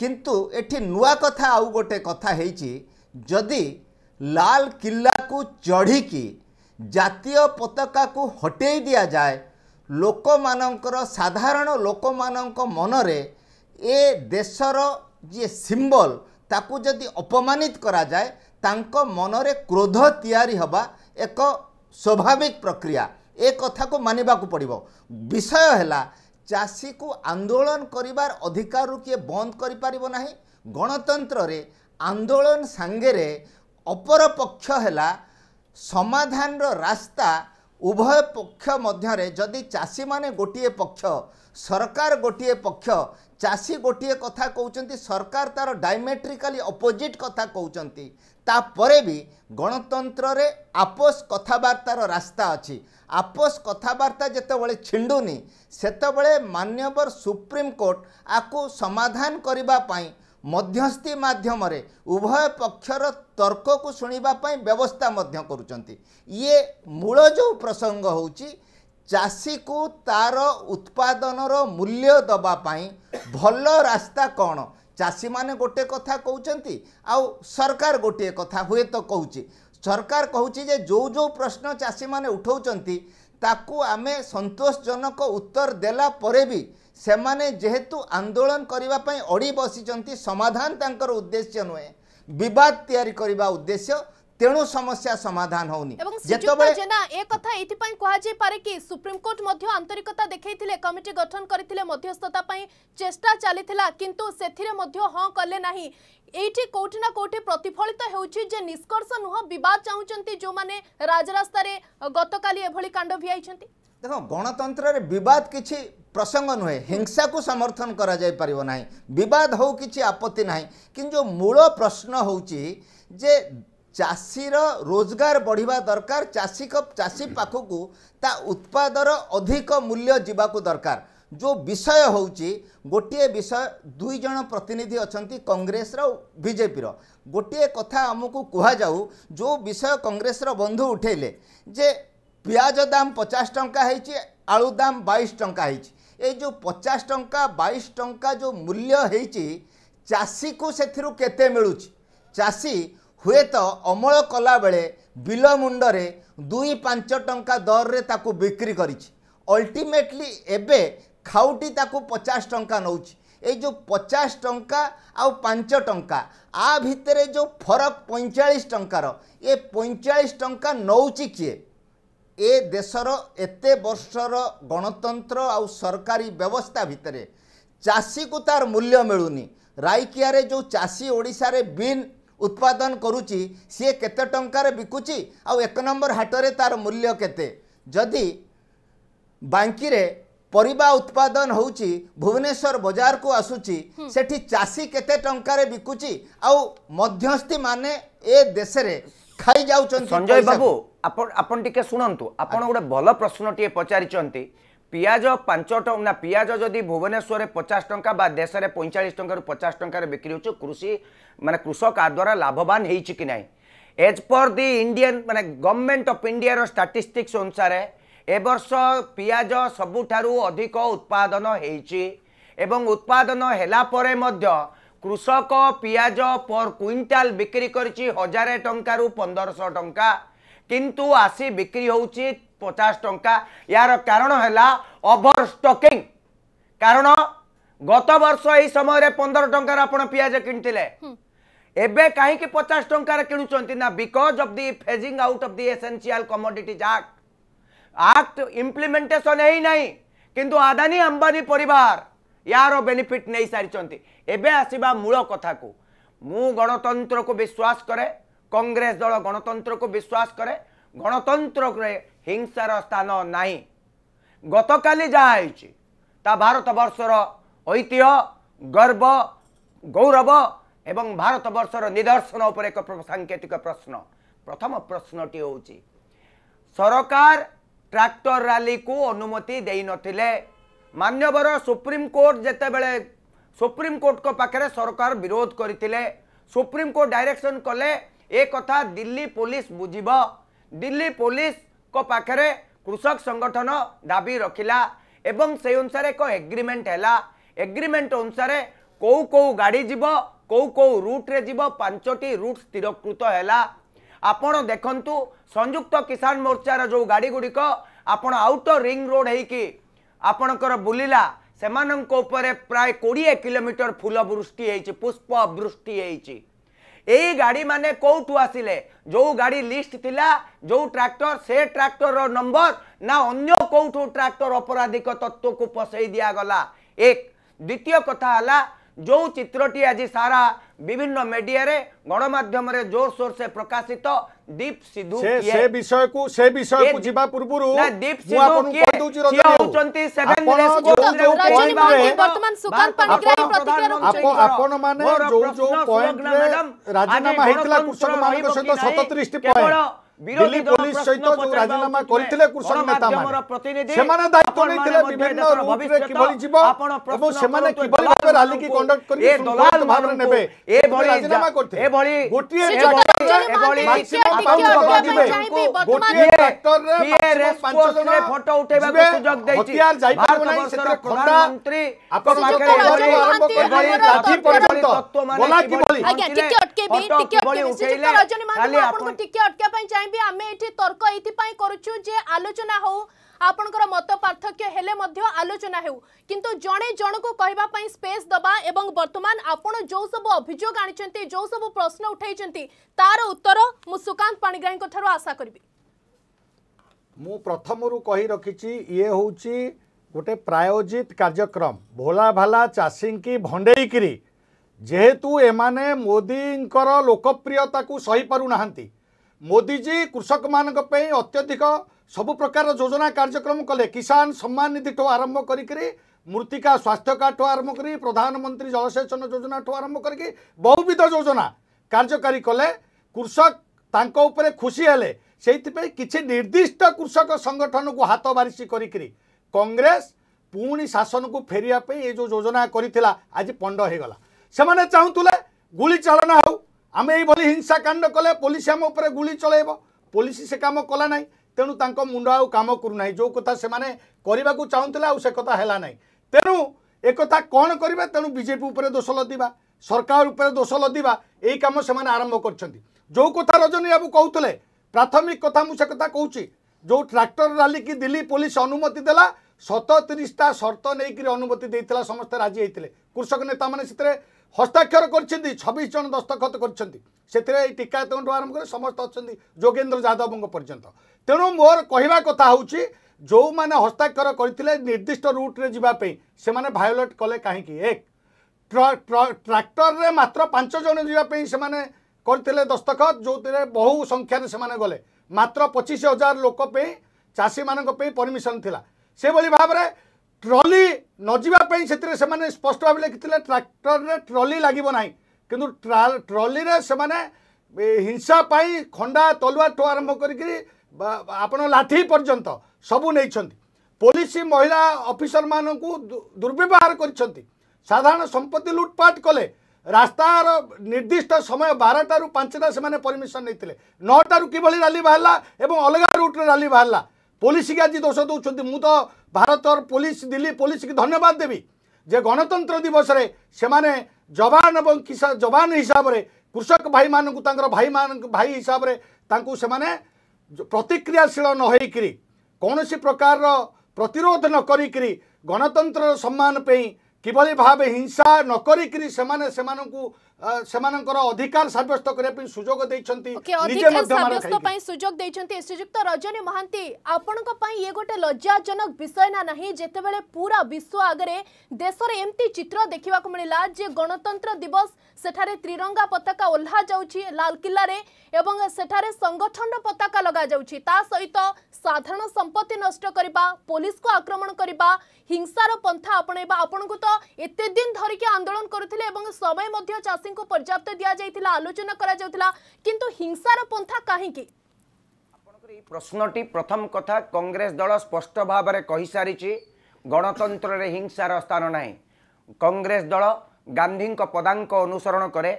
କିନ୍ତୁ ଏଠି ନୂଆ କଥା ଆଉ ଗୋଟେ କଥା ହେଇଛି ଯଦି ଲାଲ କିଲ୍ଲାକୁ ଚଢ଼ିକି ଜାତୀୟ ପତାକାକୁ ହଟେଇ ଦିଆଯାଏ ଲୋକମାନଙ୍କର ସାଧାରଣ ଲୋକମାନଙ୍କ ମନରେ ଏ ଦେଶର ଯିଏ ସିମ୍ବଲ ତାକୁ ଯଦି ଅପମାନିତ କରାଯାଏ ତାଙ୍କ ମନରେ କ୍ରୋଧ ତିଆରି ହେବା ଏକ ସ୍ୱାଭାବିକ ପ୍ରକ୍ରିୟା ଏ କଥାକୁ ମାନିବାକୁ ପଡ଼ିବ ବିଷୟ ହେଲା ଚାଷୀକୁ ଆନ୍ଦୋଳନ କରିବାର ଅଧିକାରରୁ କିଏ ବନ୍ଦ କରିପାରିବ ନାହିଁ ଗଣତନ୍ତ୍ରରେ ଆନ୍ଦୋଳନ ସାଙ୍ଗରେ ଅପରପକ୍ଷ ହେଲା ସମାଧାନର ରାସ୍ତା ଉଭୟ ପକ୍ଷ ମଧ୍ୟରେ ଯଦି ଚାଷୀମାନେ ଗୋଟିଏ ପକ୍ଷ ସରକାର ଗୋଟିଏ ପକ୍ଷ ଚାଷୀ ଗୋଟିଏ କଥା କହୁଛନ୍ତି ସରକାର ତା'ର ଡାଇମେଟ୍ରିକାଲି ଅପୋଜିଟ୍ କଥା କହୁଛନ୍ତି ତାପରେ ବି ଗଣତନ୍ତ୍ରରେ ଆପୋଷ କଥାବାର୍ତ୍ତାର ରାସ୍ତା ଅଛି ଆପୋଷ କଥାବାର୍ତ୍ତା ଯେତେବେଳେ ଛିଣ୍ଡୁନି ସେତେବେଳେ ମାନ୍ୟବର ସୁପ୍ରିମକୋର୍ଟ ଆକୁ ସମାଧାନ କରିବା ପାଇଁ ମଧ୍ୟସ୍ଥି ମାଧ୍ୟମରେ ଉଭୟ ପକ୍ଷର ତର୍କକୁ ଶୁଣିବା ପାଇଁ ବ୍ୟବସ୍ଥା ମଧ୍ୟ କରୁଛନ୍ତି ଇଏ ମୂଳ ଯେଉଁ ପ୍ରସଙ୍ଗ ହେଉଛି ଚାଷୀକୁ ତା'ର ଉତ୍ପାଦନର ମୂଲ୍ୟ ଦେବା ପାଇଁ ଭଲ ରାସ୍ତା କ'ଣ ଚାଷୀମାନେ ଗୋଟିଏ କଥା କହୁଛନ୍ତି ଆଉ ସରକାର ଗୋଟିଏ କଥା ହୁଏତ କହୁଛି ସରକାର କହୁଛି ଯେ ଯେଉଁ ଯେଉଁ ପ୍ରଶ୍ନ ଚାଷୀମାନେ ଉଠାଉଛନ୍ତି ତାକୁ ଆମେ ସନ୍ତୋଷଜନକ ଉତ୍ତର ଦେଲା ପରେ ବି সেমানে যেহেতু আন্দোলন କରିବା ପାଇଁ ଅଡ଼ି ବସିଛନ୍ତି ସମାଧାନ ତାଙ୍କର ଉଦ୍ଦେଶ୍ୟ ନୁହେଁ ବିବାଦ ତିଆରି କରିବା ଉଦ୍ଦେଶ୍ୟ তেণু সমস্যা সমাধান হোনি যেতবেলে জেনা এ কথা এইপাই কুহযাই পারে কি সুপ্রিমকোর্ট মধ্য আন্তরিকতা দেখাইলে কমিটি গঠন করে মধ্যস্থতা পাই চেষ্টা চালি কিন্তু সেথিরে মধ্য হ কলে না এইটি কোটি না কোটি প্রতিফলিত হচ্ছে যে নিষ্কর্ষ নুহ বিবাদ চাহুচার যে রাজরাস্তায় গতকালি এভাবে কাণ্ড ভিয়াইছেন ଦେଖ ଗଣତନ୍ତ୍ରରେ ବିବାଦ କିଛି ପ୍ରସଙ୍ଗ ନୁହେଁ ହିଂସାକୁ ସମର୍ଥନ କରାଯାଇପାରିବ ନାହିଁ ବିବାଦ ହେଉ କିଛି ଆପତ୍ତି ନାହିଁ କିନ୍ତୁ ମୂଳ ପ୍ରଶ୍ନ ହେଉଛି ଯେ ଚାଷୀର ରୋଜଗାର ବଢ଼ିବା ଦରକାର ଚାଷୀଙ୍କ ଚାଷୀ ପାଖକୁ ତା ଉତ୍ପାଦର ଅଧିକ ମୂଲ୍ୟ ଯିବାକୁ ଦରକାର ଯେଉଁ ବିଷୟ ହେଉଛି ଗୋଟିଏ ବିଷୟ ଦୁଇ ଜଣ ପ୍ରତିନିଧି ଅଛନ୍ତି କଂଗ୍ରେସର ବିଜେପିର ଗୋଟିଏ କଥା ଆମକୁ କୁହାଯାଉ ଯେଉଁ ବିଷୟ କଂଗ୍ରେସର ବନ୍ଧୁ ଉଠାଇଲେ ଯେ ପିଆଜ ଦାମ ପଚାଶ ଟଙ୍କା ହେଇଛି ଆଳୁ ଦାମ ବାଇଶ ଟଙ୍କା ହେଇଛି ଏଇ ଯେଉଁ ପଚାଶ ଟଙ୍କା ବାଇଶ ଟଙ୍କା ଯେଉଁ ମୂଲ୍ୟ ହେଇଛି ଚାଷୀକୁ ସେଥିରୁ କେତେ ମିଳୁଛି ଚାଷୀ ହୁଏତ ଅମଳ କଲାବେଳେ ବିଲ ମୁଣ୍ଡରେ ଦୁଇ ପାଞ୍ଚ ଟଙ୍କା ଦରରେ ତାକୁ ବିକ୍ରି କରିଛି ଅଲ୍ଟିମେଟଲି ଏବେ ଖାଉଟି ତାକୁ ପଚାଶ ଟଙ୍କା ନେଉଛି ଏଇ ଯେଉଁ ପଚାଶ ଟଙ୍କା ଆଉ ପାଞ୍ଚ ଟଙ୍କା ଆ ଭିତରେ ଯେଉଁ ଫରକ ପଇଁଚାଳିଶ ଟଙ୍କାର ଏ ପଇଁଚାଳିଶ ଟଙ୍କା ନେଉଛି କିଏ ଏ ଦେଶର ଏତେ ବର୍ଷର ଗଣତନ୍ତ୍ର ଆଉ ସରକାରୀ ବ୍ୟବସ୍ଥା ଭିତରେ ଚାଷୀକୁ ତାର ମୂଲ୍ୟ ମିଳୁନି ରାଇକିଆରେ ଯେଉଁ ଚାଷୀ ଓଡ଼ିଶାରେ ବିନ୍ ଉତ୍ପାଦନ କରୁଛି ସିଏ କେତେ ଟଙ୍କାରେ ବିକୁଛି ଆଉ ଏକ ନମ୍ବର ହାଟରେ ତାର ମୂଲ୍ୟ କେତେ ଯଦି ବାଙ୍କିରେ ପରିବା ଉତ୍ପାଦନ ହେଉଛି ଭୁବନେଶ୍ୱର ବଜାରକୁ ଆସୁଛି ସେଠି ଚାଷୀ କେତେ ଟଙ୍କାରେ ବିକୁଛି ଆଉ ମଧ୍ୟସ୍ଥିମାନେ ଏ ଦେଶରେ ଖାଇ ଯାଉଛନ୍ତି ସଞ୍ଜୟ ବାବୁ ଆପଣ ଟିକେ ଶୁଣନ୍ତୁ ଆପଣ ଗୋଟେ ଭଲ ପ୍ରଶ୍ନଟିଏ ପଚାରିଛନ୍ତି ପିଆଜ ପାଞ୍ଚ ଟଙ୍କା ପିଆଜ ଯଦି ଭୁବନେଶ୍ୱରରେ ପଚାଶ ଟଙ୍କା ବା ଦେଶରେ ପଇଁଚାଳିଶ ଟଙ୍କାରୁ ପଚାଶ ଟଙ୍କାରେ ବିକ୍ରି ହେଉଛି କୃଷି ମାନେ କୃଷକ ଆ ଦ୍ୱାରା ଲାଭବାନ ହେଇଛି କି ନାହିଁ ଏଜ୍ ପର୍ ଦି ଇଣ୍ଡିଆନ୍ ମାନେ ଗଭର୍ଣ୍ଣମେଣ୍ଟ ଅଫ୍ ଇଣ୍ଡିଆର ଷ୍ଟାଟିଷ୍ଟିକ୍ସ ଅନୁସାରେ ଏ ବର୍ଷ ପିଆଜ ସବୁଠାରୁ ଅଧିକ ଉତ୍ପାଦନ ହେଇଛି ଏବଂ ଉତ୍ପାଦନ ହେଲା ପରେ ମଧ୍ୟ কৃষক পিঁয়াজ পর কুইন্টাল বিক্রি করছি হাজার টঙ্কার পনেরশহ টঙ্কা কিন্তু আসি বিক্রি হচ্ছে পচাশ টঙ্কা ইয়ার কারণ হল ওভর স্টকিং কারণ গত বর্ষ এই সময় পনেরো টঙ্কার আপনার পিঁয়াজ কিনিলে এবে কী পচাশ টঙ্কার কিণুচার না because of the phasing out of the essential commodities act act implementation এই নাই কিন্তু আদানি আম্বানি পরিবার ୟାର ବେନିଫିଟ୍ ନେଇସାରିଛନ୍ତି ଏବେ ଆସିବା ମୂଳ କଥାକୁ ମୁଁ ଗଣତନ୍ତ୍ରକୁ ବିଶ୍ୱାସ କରେ କଂଗ୍ରେସ ଦଳ ଗଣତନ୍ତ୍ରକୁ ବିଶ୍ୱାସ କରେ ଗଣତନ୍ତ୍ରରେ ହିଂସାର ସ୍ଥାନ ନାହିଁ ଗତକାଲି ଯାହା ହେଇଛି ତା ଭାରତବର୍ଷର ଐତିହ୍ୟ ଗର୍ବ ଗୌରବ ଏବଂ ଭାରତବର୍ଷର ନିଦର୍ଶନ ଉପରେ ଏକ ସାଙ୍କେତିକ ପ୍ରଶ୍ନ ପ୍ରଥମ ପ୍ରଶ୍ନଟି ହେଉଛି ସରକାର ଟ୍ରାକ୍ଟର ରାଲିକୁ ଅନୁମତି ଦେଇନଥିଲେ ମାନ୍ୟବର ସୁପ୍ରିମକୋର୍ଟ ଯେତେବେଳେ ସୁପ୍ରିମକୋର୍ଟଙ୍କ ପାଖରେ ସରକାର ବିରୋଧ କରିଥିଲେ ସୁପ୍ରିମକୋର୍ଟ ଡାଇରେକ୍ସନ୍ କଲେ ଏ କଥା ଦିଲ୍ଲୀ ପୋଲିସ ବୁଝିବ ଦିଲ୍ଲୀ ପୋଲିସଙ୍କ ପାଖରେ କୃଷକ ସଂଗଠନ ଦାବି ରଖିଲା ଏବଂ ସେହି ଅନୁସାରେ ଏକ ଏଗ୍ରିମେଣ୍ଟ ହେଲା ଏଗ୍ରିମେଣ୍ଟ ଅନୁସାରେ କେଉଁ କେଉଁ ଗାଡ଼ି ଯିବ କେଉଁ କେଉଁ ରୁଟ୍ରେ ଯିବ ପାଞ୍ଚଟି ରୁଟ୍ ସ୍ଥିରକୃତ ହେଲା ଆପଣ ଦେଖନ୍ତୁ ସଂଯୁକ୍ତ କିଷାନ ମୋର୍ଚ୍ଚାର ଯେଉଁ ଗାଡ଼ିଗୁଡ଼ିକ ଆପଣ ଆଉଟର ରିଙ୍ଗ ରୋଡ଼ ହେଇକି ଆପଣଙ୍କର ବୁଲିଲା ସେମାନଙ୍କ ଉପରେ ପ୍ରାୟ କୋଡ଼ିଏ କିଲୋମିଟର ଫୁଲ ବୃଷ୍ଟି ହେଇଛି ପୁଷ୍ପ ବୃଷ୍ଟି ହେଇଛି এই গাড়ি মানে কোটু আসিলে যে গাড়ি লিষ্ট লা যে ট্রাক্টর সে ট্রাক্টর নম্বর না অন্য কোটু ট্রাক্টর অপরাধিক তত্ত্বকু পশাই দিয়াগলা এক দ্বিতীয় কথা হলা ଯେଉଁ ଚିତ୍ରଟି ଆଜି ସାରା ବିଭିନ୍ନ ମିଡିଆରେ ଗଣମାଧ୍ୟମରେ ଜୋରସୋରସେ ପ୍ରକାଶିତ ଦୀପ ସିଧୁ ସେ ବିଷୟକୁ ସେ ବିଷୟକୁ ଯିବା ପୂର୍ବରୁ ଦୀପ ସିଧୁ କିଏ ହେଉଛନ୍ତି ଆପଣ ମାନେ ଯୋଉ ଯୋଉ ପଏଣ୍ଟରେ ରାଜିନାମା ହେଇଥିଲା କୃଷକମାନଙ୍କ ସହିତ 37 ଟି ପଏଣ୍ଟ দিল্লী পুলিশ সহিত যে রাজিনামা করিলে কৃষক নেতা সেমানে দায়িত্ব নেইলে বিভিন্ন রুটে কিভাবে যাব এবং সেমানে কিভাবে ভাবে রালি কি কন্ডাক্ট করি দলাল ভাবে নেবে এ ভলি রাজিনামা করতে এ ভলি গোটিয়ে এ ভলি ম্যাক্সিমাম পাউন্ড দিবে গোটিয়ে ট্রাক্টর রে পাঁচ জন ফটো উঠাইবা সুযোগ দেইছি হতিয়ার যাই পারবো নাই সেতে খন্ডা মন্ত্রী আপন পাখে ভলি আরম্ভ করি লাঠি পর্যন্ত গোলা কি ভলি আজ্ঞা টিকে অটকেবি টিকে অটকেবি শ্রীযুক্ত রজনী মান্ডি আপনাকে টিকে অটকা পাই চাই ବି ଆମେ ଏଠି ତର୍କ ଏଇଥିପାଇଁ କରୁଛୁ ଯେ ଆଲୋଚନା ହେଉ ଆପଣଙ୍କର ମତ ପାର୍ଥକ୍ୟ ହେଲେ ମଧ୍ୟ ଆଲୋଚନା ହେଉ କିନ୍ତୁ ଜଣେ ଜଣକୁ କହିବା ପାଇଁ ସ୍ପେସ୍ ଦେବା ଏବଂ ବର୍ତ୍ତମାନ ଆପଣ ଯେଉଁ ସବୁ ଅଭିଯୋଗ ଆଣିଛନ୍ତି ଯେଉଁ ସବୁ ପ୍ରଶ୍ନ ଉଠାଇଛନ୍ତି ତାର ଉତ୍ତର ମୁଁ ସୁକାନ୍ତ ପାଣିଗ୍ରାହୀଙ୍କ ଠାରୁ ଆଶା କରିବି ମୁଁ ପ୍ରଥମରୁ କହି ରଖିଛି ଇଏ ହେଉଛି ଗୋଟେ ପ୍ରାୟୋଜିତ କାର୍ଯ୍ୟକ୍ରମ ଭୋଲା ଭାଲା ଚାଷୀଙ୍କି ଭଣ୍ଡେଇକିରି ଯେହେତୁ ଏମାନେ ମୋଦିଙ୍କର ଲୋକପ୍ରିୟତାକୁ ସହିପାରୁନାହାନ୍ତି ମୋଦିଜୀ କୃଷକମାନଙ୍କ ପାଇଁ ଅତ୍ୟଧିକ ସବୁ ପ୍ରକାର ଯୋଜନା କାର୍ଯ୍ୟକ୍ରମ କଲେ କିଷାନ ସମ୍ମାନ ନିଧିଠୁ ଆରମ୍ଭ କରିକି ମୃତ୍ତିକା ସ୍ୱାସ୍ଥ୍ୟ କାର୍ଡ଼ଠୁ ଆରମ୍ଭ କରି ପ୍ରଧାନମନ୍ତ୍ରୀ ଜଳସେଚନ ଯୋଜନାଠୁ ଆରମ୍ଭ କରିକି ବହୁବିଧ ଯୋଜନା କାର୍ଯ୍ୟକାରୀ କଲେ କୃଷକ ତାଙ୍କ ଉପରେ ଖୁସି ହେଲେ ସେଇଥିପାଇଁ କିଛି ନିର୍ଦ୍ଦିଷ୍ଟ କୃଷକ ସଂଗଠନକୁ ହାତ ବାରିଶି କରିକିରି କଂଗ୍ରେସ ପୁଣି ଶାସନକୁ ଫେରିବା ପାଇଁ ଏ ଯେଉଁ ଯୋଜନା କରିଥିଲା ଆଜି ପଣ୍ଡ ହୋଇଗଲା ସେମାନେ ଚାହୁଁଥିଲେ ଗୁଳି ଚାଳନା ହେଉ ଆମେ ଏଇଭଳି ହିଂସାକାଣ୍ଡ କଲେ ପୋଲିସ ଆମ ଉପରେ ଗୁଳି ଚଳାଇବ ପୋଲିସ ସେ କାମ କଲା ନାହିଁ ତେଣୁ ତାଙ୍କ ମୁଣ୍ଡ ଆଉ କାମ କରୁନାହିଁ ଯେଉଁ କଥା ସେମାନେ କରିବାକୁ ଚାହୁଁଥିଲେ ଆଉ ସେ କଥା ହେଲା ନାହିଁ ତେଣୁ একথা কণ করবে তেমন বিজেপি উপরে দোষ লদিবা সরকার উপরে দোষ লদিবা এই কাম সে আরম্ভ করছেন যে কথা রজনী বাবু কৌলে প্রাথমিক কথা মু সে কথা কৌছি যে ট্রাক্টর রালি কি দিল্লি পুলিশ অনুমতি দেলা শত তিরিশটা সর্ত নেই অনুমতি দিয়ে সমস্ত রাজি হয়েছে কৃষক নেতা মানে সেতরে হস্তাক্ষর করছেন ছবিশ জন দস্তখত করছেন সেতিরে এই টিকায়তঙ্কু আরম্ভ করে সমস্ত অনেক যোগেন্দ্র যাদবঙ্ক পর্যন্ত তেণু মোর কহা কথা হচ্ছে ଯେଉଁମାନେ ହସ୍ତାକ୍ଷର କରିଥିଲେ ନିର୍ଦ୍ଦିଷ୍ଟ ରୁଟ୍ରେ ଯିବା ପାଇଁ ସେମାନେ ଭାୟୋଲେଟ୍ କଲେ କାହିଁକି ଏକ ଟ୍ରାକ୍ଟରରେ ମାତ୍ର ପାଞ୍ଚ ଜଣ ଯିବା ପାଇଁ ସେମାନେ କରିଥିଲେ ଦସ୍ତଖତ ଯେଉଁଥିରେ ବହୁ ସଂଖ୍ୟାରେ ସେମାନେ ଗଲେ ମାତ୍ର ପଚିଶ ହଜାର ଲୋକ ପାଇଁ ଚାଷୀମାନଙ୍କ ପାଇଁ ପରମିଶନ୍ ଥିଲା ସେଭଳି ଭାବରେ ଟ୍ରଲି ନଯିବା ପାଇଁ ସେଥିରେ ସେମାନେ ସ୍ପଷ୍ଟ ଭାବେ ଲେଖିଥିଲେ ଟ୍ରାକ୍ଟରରେ ଟ୍ରଲି ଲାଗିବ ନାହିଁ କିନ୍ତୁ ଟ୍ରଲିରେ ସେମାନେ ହିଂସା ପାଇଁ ଖଣ୍ଡା ତଲୁଆଠୁ ଆରମ୍ଭ କରିକିରି ଆପଣ ଲାଠି ପର୍ଯ୍ୟନ୍ତ ସବୁ ନେଇଛନ୍ତି ପୋଲିସ ମହିଳା ଅଫିସରମାନଙ୍କୁ ଦୁର୍ବ୍ୟବହାର କରିଛନ୍ତି ସାଧାରଣ ସମ୍ପତ୍ତି ଲୁଟ୍ପାଟ୍ କଲେ ରାସ୍ତାର ନିର୍ଦ୍ଦିଷ୍ଟ ସମୟ ବାରଟାରୁ ପାଞ୍ଚଟା ସେମାନେ ପରମିଶନ ନେଇଥିଲେ ନଅଟାରୁ କିଭଳି ରାଲି ବାହାରିଲା ଏବଂ ଅଲଗା ରୁଟ୍ରେ ରାଲି ବାହାରିଲା ପୋଲିସକୁ ଆଜି ଦୋଷ ଦେଉଛନ୍ତି ମୁଁ ତ ଭାରତର ପୋଲିସ ଦିଲ୍ଲୀ ପୋଲିସ କି ଧନ୍ୟବାଦ ଦେବି ଯେ ଗଣତନ୍ତ୍ର ଦିବସରେ ସେମାନେ ଯବାନ ଏବଂ କିଷା ଯବାନ ହିସାବରେ କୃଷକ ଭାଇମାନଙ୍କୁ ତାଙ୍କର ଭାଇମାନଙ୍କ ଭାଇ ହିସାବରେ ତାଙ୍କୁ ସେମାନେ ପ୍ରତିକ୍ରିୟାଶୀଳ ନ ହେଇକିରି କୌଣସି ପ୍ରକାରର ପ୍ରତିରୋଧ ନ କରିକିରି ଗଣତନ୍ତ୍ରର ସମ୍ମାନ ପାଇଁ କିଭଳି ଭାବେ ହିଂସା ନ କରିକିରି ସେମାନେ ସେମାନଙ୍କୁ ସେମାନଙ୍କର ଅଧିକାର ସାବ୍ୟସ୍ତ କରିବା ପାଇଁ ସୁଯୋଗ ଦେଇଛନ୍ତି ନିଜେ ମଧ୍ୟ ସାବ୍ୟସ୍ତ ପାଇଁ ସୁଯୋଗ ଦେଇଛନ୍ତି ଶ୍ରୀଯୁକ୍ତ ରଜନୀ ମହାନ୍ତି ଆପଣଙ୍କ ପାଇଁ ଇଏ ଗୋଟେ ଲଜ୍ଜାଜନକ ବିଷୟ ନା ନାହିଁ ଯେତେବେଳେ ପୁରା ବିଶ୍ୱ ଆଗରେ ଦେଶରେ ଏମିତି ଚିତ୍ର ଦେଖିବାକୁ ମିଳିଲା ଯେ ଗଣତନ୍ତ୍ର ଦିବସ ସେଠାରେ ତ୍ରିରଙ୍ଗା ପତାକା ଓହ୍ଲା ଯାଉଛି ଲାଲକିଲ୍ଲାରେ ଏବଂ ସେଠାରେ ସଂଗଠନର ପତାକା ଲଗାଯାଉଛି ତା ସହିତ ସାଧାରଣ ସମ୍ପତ୍ତି ନଷ୍ଟ କରିବା ପୋଲିସକୁ ଆକ୍ରମଣ କରିବା ହିଂସାର ପନ୍ଥା ଆପଣେଇବା ଆପଣଙ୍କୁ ତ ଏତେ ଦିନ ଧରିକି ଆନ୍ଦୋଳନ କରୁଥିଲେ ଏବଂ ସମୟ ମଧ୍ୟ ଚାଷୀ ଆଦିବାସୀଙ୍କୁ ପର୍ଯ୍ୟାପ୍ତ ଦିଆଯାଇଥିଲା ଆଲୋଚନା କରାଯାଉଥିଲା କିନ୍ତୁ ହିଂସାର ପନ୍ଥା କାହିଁକି ଆପଣଙ୍କର ଏହି ପ୍ରଶ୍ନଟି ପ୍ରଥମ କଥା କଂଗ୍ରେସ ଦଳ ସ୍ପଷ୍ଟ ଭାବରେ କହିସାରିଛି ଗଣତନ୍ତ୍ରରେ ହିଂସାର ସ୍ଥାନ ନାହିଁ କଂଗ୍ରେସ ଦଳ ଗାନ୍ଧୀଙ୍କ ପଦାଙ୍କ ଅନୁସରଣ କରେ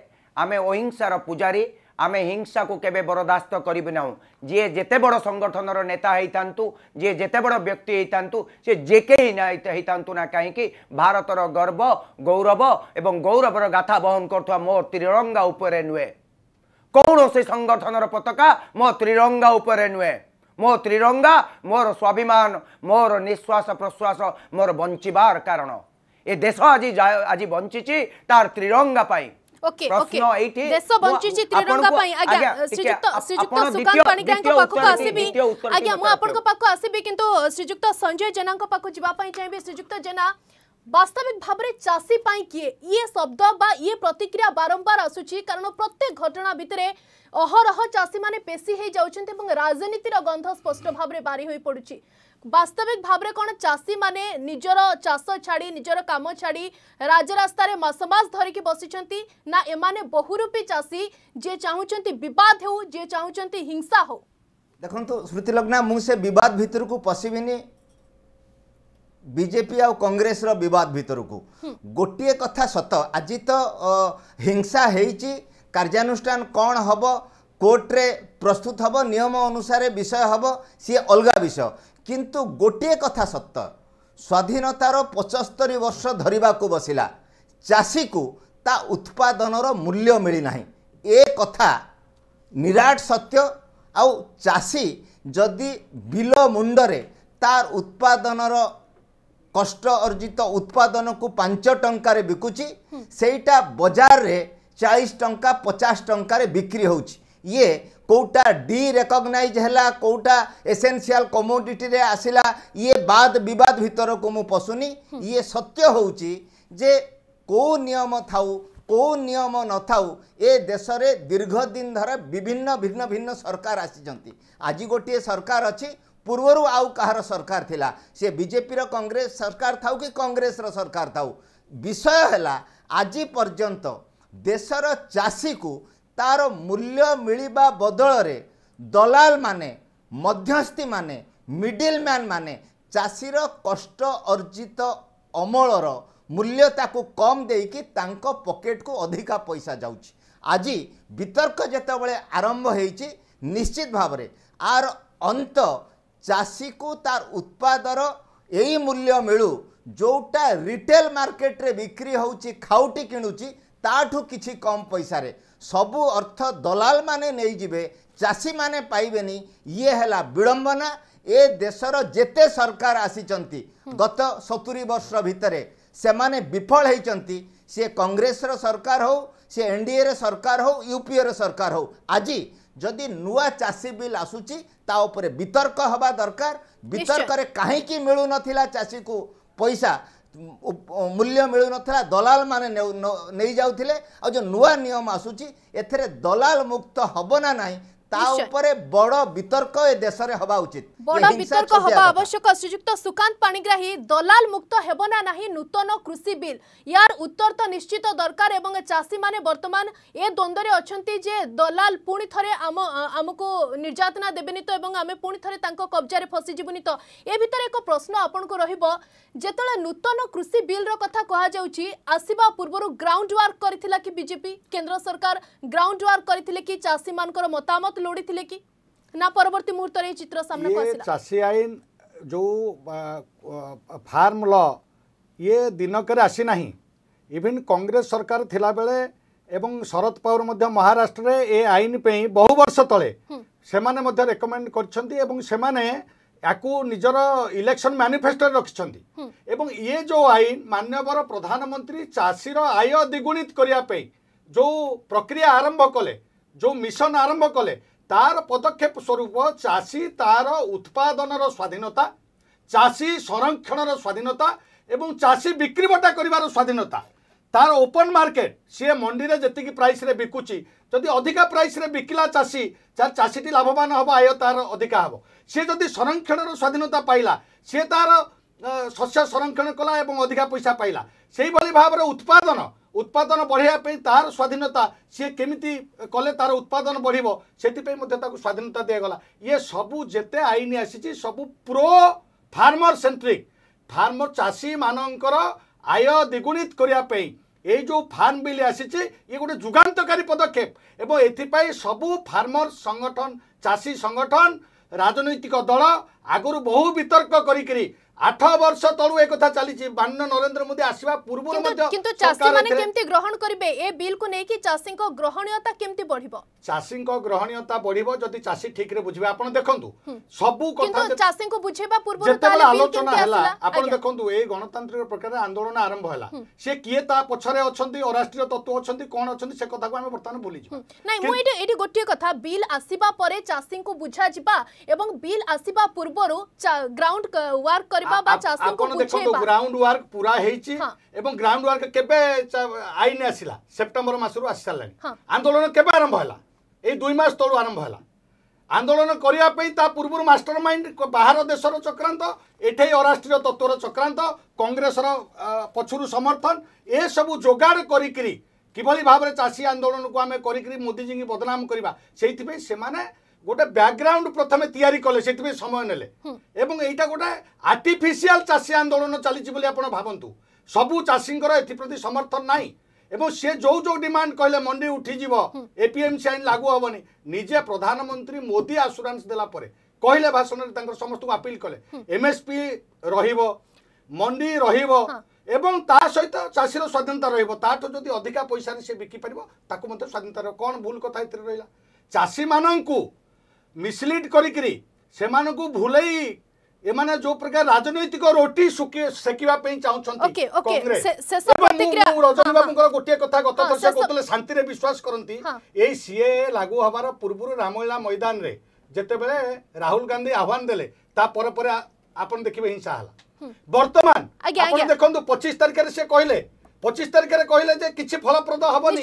ଆମେ ଅହିଂସାର ପୂଜାରୀ ଆମେ ହିଂସାକୁ କେବେ ବରଦାସ୍ତ କରିବୁ ନାହୁଁ ଯିଏ ଯେତେ ବଡ଼ ସଂଗଠନର ନେତା ହେଇଥାନ୍ତୁ ଯିଏ ଯେତେ ବଡ଼ ବ୍ୟକ୍ତି ହେଇଥାନ୍ତୁ ସେ ଯେ କେହି ହେଇଥାନ୍ତୁ ନା କାହିଁକି ଭାରତର ଗର୍ବ ଗୌରବ ଏବଂ ଗୌରବର ଗାଥା ବହନ କରୁଥିବା ମୋ ତ୍ରିରଙ୍ଗା ଉପରେ ନୁହେଁ କୌଣସି ସଂଗଠନର ପତାକା ମୋ ତ୍ରିରଙ୍ଗା ଉପରେ ନୁହେଁ ମୋ ତ୍ରିରଙ୍ଗା ମୋର ସ୍ୱାଭିମାନ ମୋର ନିଶ୍ୱାସ ପ୍ରଶ୍ୱାସ ମୋର ବଞ୍ଚିବାର କାରଣ ଏ ଦେଶ ଆଜି ଆଜି ବଞ୍ଚିଛି ତାର ତ୍ରିରଙ୍ଗା ପାଇଁ ओके ओके देश बंची छि त्रिरंगा पई आज्ञा श्रीजुक्त श्रीजुक्त सुकांत पाणिग्रां को पाखु आसीबी आज्ञा म आपन को पाखु आसीबी किंतु श्रीजुक्त संजय जेना को पाखु जीवा पई चाहिबे श्रीजुक्त जेना वास्तविक भाव में चाषी पाई किए ये शब्द बा ये प्रतिक्रिया बारंबार आसूची कारण प्रत्येक घटना भितर अहरह चाषी मैंने पेशी हो जाऊँच राजनीतिर गंध स्पष्ट भाव में बारी हो पड़ी ବାସ୍ତବିକ ଭାବରେ କ'ଣ ଚାଷୀମାନେ ନିଜର ଚାଷ ଛାଡ଼ି ନିଜର କାମ ଛାଡ଼ି ରାଜରାସ୍ତାରେ ମାସ ମାସ ଧରିକି ବସିଛନ୍ତି ନା ଏମାନେ ବହୁରୂପୀ ଚାଷୀ ଯିଏ ଚାହୁଁଛନ୍ତି ବିବାଦ ହେଉ ଯିଏ ଚାହୁଁଛନ୍ତି ହିଂସା ହେଉ ଦେଖନ୍ତୁ ସ୍ମୃତିଲଗ୍ନା ମୁଁ ସେ ବିବାଦ ଭିତରକୁ ପଶିବିନି ବିଜେପି ଆଉ କଂଗ୍ରେସର ବିବାଦ ଭିତରକୁ ଗୋଟିଏ କଥା ସତ ଆଜି ତ ହିଂସା ହେଇଛି କାର୍ଯ୍ୟାନୁଷ୍ଠାନ କ'ଣ ହେବ କୋର୍ଟରେ ପ୍ରସ୍ତୁତ ହେବ ନିୟମ ଅନୁସାରେ ବିଷୟ ହେବ ସିଏ ଅଲଗା ବିଷୟ କିନ୍ତୁ ଗୋଟିଏ କଥା ସତ ସ୍ୱାଧୀନତାର ପଞ୍ଚସ୍ତରୀ ବର୍ଷ ଧରିବାକୁ ବସିଲା ଚାଷୀକୁ ତା ଉତ୍ପାଦନର ମୂଲ୍ୟ ମିଳିନାହିଁ ଏ କଥା ନିରାଟ ସତ୍ୟ ଆଉ ଚାଷୀ ଯଦି ବିଲ ମୁଣ୍ଡରେ ତାର ଉତ୍ପାଦନର କଷ୍ଟ ଅର୍ଜିତ ଉତ୍ପାଦନକୁ ପାଞ୍ଚ ଟଙ୍କାରେ ବିକୁଛି ସେଇଟା ବଜାରରେ ଚାଳିଶ ଟଙ୍କା ପଚାଶ ଟଙ୍କାରେ ବିକ୍ରି ହେଉଛି ଇଏ କେଉଁଟା ଡିରେକଗ୍ନାଇଜ୍ ହେଲା କେଉଁଟା ଏସେନ୍ସିଆଲ୍ କମୋଡିଟିରେ ଆସିଲା ଇଏ ବାଦ ବିବାଦ ଭିତରକୁ ମୁଁ ପଶୁନି ଇଏ ସତ୍ୟ ହେଉଛି ଯେ କେଉଁ ନିୟମ ଥାଉ କେଉଁ ନିୟମ ନଥାଉ ଏ ଦେଶରେ ଦୀର୍ଘ ଦିନ ଧର ବିଭିନ୍ନ ଭିନ୍ନ ଭିନ୍ନ ସରକାର ଆସିଛନ୍ତି ଆଜି ଗୋଟିଏ ସରକାର ଅଛି ପୂର୍ବରୁ ଆଉ କାହାର ସରକାର ଥିଲା ସେ ବିଜେପିର କଂଗ୍ରେସ ସରକାର ଥାଉ କି କଂଗ୍ରେସର ସରକାର ଥାଉ ବିଷୟ ହେଲା ଆଜି ପର୍ଯ୍ୟନ୍ତ ଦେଶର ଚାଷୀକୁ ତାର ମୂଲ୍ୟ ମିଳିବା ବଦଳରେ ଦଲାଲମାନେ ମଧ୍ୟସ୍ଥିମାନେ ମିଡ଼ିଲମ୍ୟାନ୍ମାନେ ଚାଷୀର କଷ୍ଟ ଅର୍ଜିତ ଅମଳର ମୂଲ୍ୟ ତାକୁ କମ୍ ଦେଇକି ତାଙ୍କ ପକେଟକୁ ଅଧିକା ପଇସା ଯାଉଛି ଆଜି ବିତର୍କ ଯେତେବେଳେ ଆରମ୍ଭ ହେଇଛି ନିଶ୍ଚିତ ଭାବରେ ଆର ଅନ୍ତ ଚାଷୀକୁ ତାର ଉତ୍ପାଦର ଏଇ ମୂଲ୍ୟ ମିଳୁ ଯେଉଁଟା ରିଟେଲ୍ ମାର୍କେଟରେ ବିକ୍ରି ହେଉଛି ଖାଉଟି କିଣୁଛି ତାଠୁ କିଛି କମ୍ ପଇସାରେ ସବୁ ଅର୍ଥ ଦଲାଲମାନେ ନେଇଯିବେ ଚାଷୀମାନେ ପାଇବେନି ଇଏ ହେଲା ବିଡ଼ମ୍ବନା ଏ ଦେଶର ଯେତେ ସରକାର ଆସିଛନ୍ତି ଗତ ସତୁରି ବର୍ଷ ଭିତରେ ସେମାନେ ବିଫଳ ହେଇଛନ୍ତି ସିଏ କଂଗ୍ରେସର ସରକାର ହଉ ସିଏ ଏନ୍ଡିଏର ସରକାର ହଉ ୟୁପିଏର ସରକାର ହଉ ଆଜି ଯଦି ନୂଆ ଚାଷୀ ବିଲ୍ ଆସୁଛି ତା ଉପରେ ବିତର୍କ ହେବା ଦରକାର ବିତର୍କରେ କାହିଁକି ମିଳୁନଥିଲା ଚାଷୀକୁ ପଇସା ମୂଲ୍ୟ ମିଳୁନଥିଲା ଦଲାଲମାନେ ନେଇଯାଉଥିଲେ ଆଉ ଯେଉଁ ନୂଆ ନିୟମ ଆସୁଛି ଏଥିରେ ଦଲାଲ ମୁକ୍ତ ହେବ ନା ନାହିଁ তা উপরে বড় বিতর্ক এ দেশে হওয়া উচিত বড় বিতর্ক হওয়া আবশ্যক শ্রীযুক্ত সুকান্ত পাণিগ্রাহী দলাল মুক্ত হব না না নূতন কৃষি বিল ইয়ার উত্তর তো নিশ্চিত দরকার এবং চাষী মানে বর্তমান এ দ্বন্দ্বরে অনেক যে দলাল পুঁ থে আমি নির্যাতনা দেবেনি তো এবং আমি পুঁ থে তাঁর কবজারে ফসিযুনি তো এ ভিতরে এক প্রশ্ন আপনার রহব যেতবে নূতন কৃষি বিলর কথা কুহযাচ্ছি আসবা পূর্ব গ্রাউন্ড ওয়ার্ক করে কি বিজেপি কেন্দ্র সরকার গ্রাউন্ড ওয়ার্ক করে কি চাষী মতামত ଲୋଡ଼ିଥିଲେ କି ନା ପରବର୍ତ୍ତୀ ମୁହୂର୍ତ୍ତରେ ଏଇ ଚିତ୍ର ସାମ୍ନାକୁ ଆସିଲା ଚାଷୀ ଆଇନ ଯେଉଁ ଫାର୍ମ ଲ ଇଏ ଦିନକରେ ଆସିନାହିଁ ଇଭିନ୍ କଂଗ୍ରେସ ସରକାର ଥିଲାବେଳେ ଏବଂ ଶରଦ ପାୱାର ମଧ୍ୟ ମହାରାଷ୍ଟ୍ରରେ ଏ ଆଇନ ପାଇଁ ବହୁ ବର୍ଷ ତଳେ ସେମାନେ ମଧ୍ୟ ରେକମେଣ୍ଡ କରିଛନ୍ତି ଏବଂ ସେମାନେ ୟାକୁ ନିଜର ଇଲେକ୍ସନ ମ୍ୟାନିଫେଷ୍ଟୋରେ ରଖିଛନ୍ତି ଏବଂ ଇଏ ଯେଉଁ ଆଇନ ମାନ୍ୟବର ପ୍ରଧାନମନ୍ତ୍ରୀ ଚାଷୀର ଆୟ ଦ୍ୱିଗୁଣିତ କରିବା ପାଇଁ ଯେଉଁ ପ୍ରକ୍ରିୟା ଆରମ୍ଭ କଲେ ଯେଉଁ ମିଶନ ଆରମ୍ଭ କଲେ তার পদক্ষেপ স্বরূপ চাষী তার উৎপাদনের স্বাধীনতা চাষী সংরক্ষণর স্বাধীনতা এবং চাষী বিক্রি বটা করিবার স্বাধীনতা তার ওপন মার্কেট সি মন্ডিরে যেত প্রাইসরে বিকুচি যদি অধিকা প্রাইসরে বিকিলা চাষী তার চাষীটি লাভবান হব আয় তার অধিকা হব সে যদি সংরক্ষণের স্বাধীনতা পাইলা সে তার শস্য সংরক্ষণ কলা এবং অধিকা পয়সা পাইলা সেইভাবে ভাবে উৎপাদন ଉତ୍ପାଦନ ବଢ଼ାଇବା ପାଇଁ ତାହାର ସ୍ୱାଧୀନତା ସିଏ କେମିତି କଲେ ତାର ଉତ୍ପାଦନ ବଢ଼ିବ ସେଥିପାଇଁ ମଧ୍ୟ ତାକୁ ସ୍ୱାଧୀନତା ଦିଆଗଲା ଇଏ ସବୁ ଯେତେ ଆଇନ ଆସିଛି ସବୁ ପ୍ରୋ ଫାର୍ମର ସେଣ୍ଟ୍ରିକ ଫାର୍ମର ଚାଷୀମାନଙ୍କର ଆୟ ଦ୍ୱିଗୁଣିତ କରିବା ପାଇଁ ଏଇ ଯେଉଁ ଫାର୍ମ ବିଲ୍ ଆସିଛି ଇଏ ଗୋଟେ ଯୁଗାନ୍ତକାରୀ ପଦକ୍ଷେପ ଏବଂ ଏଥିପାଇଁ ସବୁ ଫାର୍ମର ସଂଗଠନ ଚାଷୀ ସଂଗଠନ ରାଜନୈତିକ ଦଳ ଆଗରୁ ବହୁ ବିତର୍କ କରିକିରି আঠ বর্ষ তলু এ কথা চালিছি মাননীয় নরেন্দ্র মোদী আসবা পূর্বর কিন্তু মানে কেমতি গ্রহণ করিবে এ বিল কো নেকি কো গ্রহণীয়তা কেমতি বঢ়িব কো গ্রহণীয়তা বঢ়িব যদি চাষী রে বুঝিবে আপন দেখন্তু সবু কথা কিন্তু কো বুঝেবা বুঝাইবা পূর্বর তাহলে আলোচনা হেলা আপন দেখন্তু এই গণতান্ত্রিক প্রকারে আন্দোলন আরম্ভ হেলা সে কিয়ে তা পছরে অছন্তি ও রাষ্ট্রীয় তত্ত্ব অছন্তি কোন অছন্তি সে কথা কো আমি বর্তমান ভুলি যাব নাই মু এটা এটি গটিয়ে কথা বিল আসিবা পরে কো বুঝা যিবা এবং বিল আসিবা পূর্বরু গ্রাউন্ড ওয়ার্ক করিবা ବାପା ବା ଚାଷୀଙ୍କୁ ବୁଝେଇବା ଗ୍ରାଉଣ୍ଡ ୱାର୍କ ପୁରା ହେଇଛି ଏବଂ ଗ୍ରାଉଣ୍ଡ ୱାର୍କ କେବେ ଆଇନ ଆସିଲା ସେପ୍ଟେମ୍ବର ମାସରୁ ଆସିସାରିଲାଣି ଆନ୍ଦୋଳନ କେବେ ଆରମ୍ଭ ହେଲା ଏଇ ଦୁଇ ମାସ ତଳୁ ଆରମ୍ଭ ହେଲା ଆନ୍ଦୋଳନ କରିବା ପାଇଁ ତା ପୂର୍ବରୁ ମାଷ୍ଟର ମାଇଣ୍ଡ ବାହାର ଦେଶର ଚକ୍ରାନ୍ତ ଏଠେଇ ଅରାଷ୍ଟ୍ରୀୟ ତତ୍ତ୍ୱର ଚକ୍ରାନ୍ତ କଂଗ୍ରେସର ପଛରୁ ସମର୍ଥନ ଏସବୁ ଯୋଗାଡ଼ କରିକିରି କିଭଳି ଭାବରେ ଚାଷୀ ଆନ୍ଦୋଳନକୁ ଆମେ କରିକିରି ମୋଦିଜୀଙ୍କୁ ବଦନାମ କରିବା ସେଇଥିପାଇଁ ସେମାନେ গোটে ব্যাকগ্রাউন্ড প্রথমে তৈরি কলে সেপাই সময় নেলে এবং এইটা গোটে আর্টিফিসিয়াল চাষী আন্দোলন চালিছি বলে আপনার ভাবতু সবু চাষীঙ্কর এথিপ্রতি সমর্থন নাই এবং সে যে যে ডিমান্ড কহিলে মন্ডি উঠিযিব এপিএমসি আইন লাগু হবনি নিজে প্রধানমন্ত্রী মোদি আসুরান্স দেলা পরে কহিলে ভাষণে তাঙ্কর সমস্ত আপিল কলে এমএসপি রহিব মন্ডি রহিব এবং তা সহিত চাষীর স্বাধীনতা রহিব তাঠু যদি অধিকা পয়সার সে বিকি পারিব তাকে মধ্যে স্বাধীনতা রহিব কোন ভুল কথা এতে রহিলা চাষীমানঙ্কু ମିସଲିଡ୍ କରିକିରି ସେମାନଙ୍କୁ ଭୁଲେଇ ଏମାନେ ଯୋଉ ପ୍ରକାର ରାଜନୈତିକ ରୋଟି ସେକିବା ପାଇଁ ଚାହୁଁଛନ୍ତି ରଜନୀବାବୁଙ୍କର ଗୋଟିଏ କଥା ଗତ ବର୍ଷ କହୁଥିଲେ ଶାନ୍ତିରେ ବିଶ୍ୱାସ କରନ୍ତି ଏଇ ସିଏ ଲାଗୁ ହେବାର ପୂର୍ବରୁ ରାମଲୀଳା ମଇଦାନରେ ଯେତେବେଳେ ରାହୁଲ ଗାନ୍ଧୀ ଆହ୍ୱାନ ଦେଲେ ତା ପରେ ପରେ ଆପଣ ଦେଖିବେ ହିଂସା ହେଲା ବର୍ତ୍ତମାନ ଆପଣ ଦେଖନ୍ତୁ ପଚିଶ ତାରିଖରେ ସେ କହିଲେ পঁচিশ তারিখে কহিলেন যে কিছু ফলপ্রদ হবনি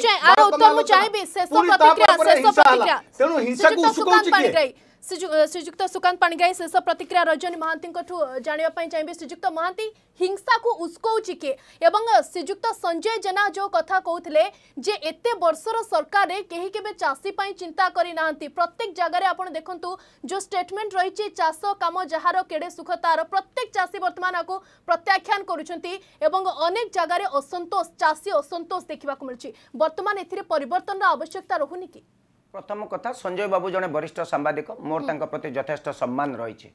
তেণু হিংসা উস্কাউছি ଶ୍ରୀଯୁକ୍ତ ସୁକାନ୍ତ ପାଣିଗ୍ରାହୀ ଶେଷ ପ୍ରତିକ୍ରିୟା ରଜନୀ ମହାନ୍ତିଙ୍କଠୁ ଜାଣିବା ପାଇଁ ଚାହିଁବେ ଶ୍ରୀଯୁକ୍ତ ମହାନ୍ତି ହିଂସାକୁ ଉସ୍କଉଛି କିଏ ଏବଂ ଶ୍ରୀଯୁକ୍ତ ସଞ୍ଜୟ ଜେନା ଯେଉଁ କଥା କହୁଥିଲେ ଯେ ଏତେ ବର୍ଷର ସରକାରରେ କେହି କେବେ ଚାଷୀ ପାଇଁ ଚିନ୍ତା କରିନାହାନ୍ତି ପ୍ରତ୍ୟେକ ଜାଗାରେ ଆପଣ ଦେଖନ୍ତୁ ଯେଉଁ ଷ୍ଟେଟମେଣ୍ଟ ରହିଛି ଚାଷ କାମ ଯାହାର କେଡ଼େ ସୁଖ ତାର ପ୍ରତ୍ୟେକ ଚାଷୀ ବର୍ତ୍ତମାନ ଆକୁ ପ୍ରତ୍ୟାଖ୍ୟାନ କରୁଛନ୍ତି ଏବଂ ଅନେକ ଜାଗାରେ ଅସନ୍ତୋଷ ଚାଷୀ ଅସନ୍ତୋଷ ଦେଖିବାକୁ ମିଳୁଛି ବର୍ତ୍ତମାନ ଏଥିରେ ପରିବର୍ତ୍ତନର ଆବଶ୍ୟକତା ରହୁନି କି ପ୍ରଥମ କଥା ସଞ୍ଜୟ ବାବୁ ଜଣେ ବରିଷ୍ଠ ସାମ୍ବାଦିକ ମୋର ତାଙ୍କ ପ୍ରତି ଯଥେଷ୍ଟ ସମ୍ମାନ ରହିଛି